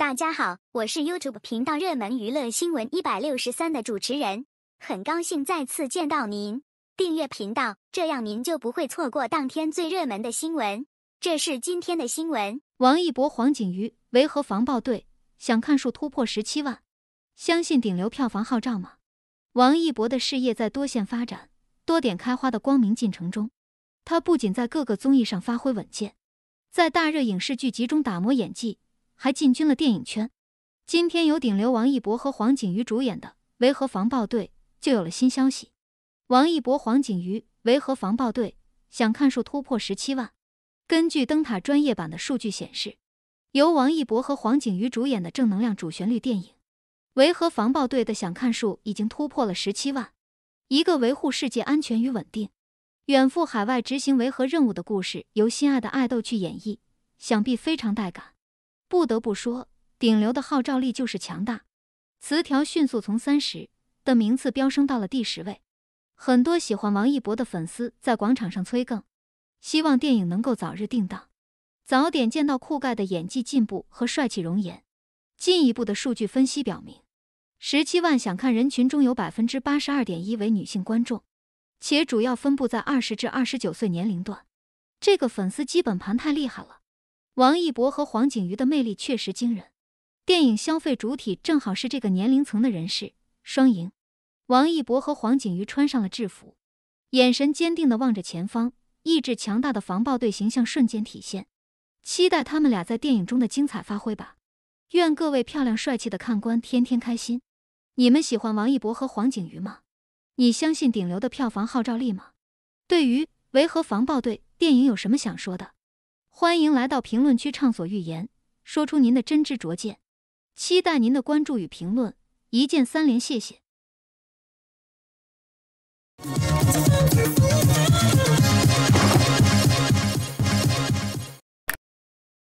大家好，我是 YouTube 频道热门娱乐新闻一百六十三的主持人，很高兴再次见到您。订阅频道，这样您就不会错过当天最热门的新闻。这是今天的新闻：王一博、黄景瑜、维和防暴队，想看数突破十七万，相信顶流票房号召吗？王一博的事业在多线发展、多点开花的光明进程中，他不仅在各个综艺上发挥稳健，在大热影视剧集中打磨演技。还进军了电影圈，今天由顶流王一博和黄景瑜主演的《维和防暴队》就有了新消息。王一博、黄景瑜，《维和防暴队》想看数突破十七万。根据灯塔专业版的数据显示，由王一博和黄景瑜主演的正能量主旋律电影《维和防暴队》的想看数已经突破了十七万。一个维护世界安全与稳定、远赴海外执行维和任务的故事，由心爱的爱豆去演绎，想必非常带感。不得不说，顶流的号召力就是强大。词条迅速从三十的名次飙升到了第十位。很多喜欢王一博的粉丝在广场上催更，希望电影能够早日定档，早点见到酷盖的演技进步和帅气容颜。进一步的数据分析表明，十七万想看人群中有百分之八十二点一为女性观众，且主要分布在二十至二十九岁年龄段。这个粉丝基本盘太厉害了。王一博和黄景瑜的魅力确实惊人，电影消费主体正好是这个年龄层的人士，双赢。王一博和黄景瑜穿上了制服，眼神坚定的望着前方，意志强大的防暴队形象瞬间体现。期待他们俩在电影中的精彩发挥吧！愿各位漂亮帅气的看官天天开心！你们喜欢王一博和黄景瑜吗？你相信顶流的票房号召力吗？对于《维和防暴队》电影有什么想说的？欢迎来到评论区畅所欲言，说出您的真知灼见，期待您的关注与评论，一键三连，谢谢。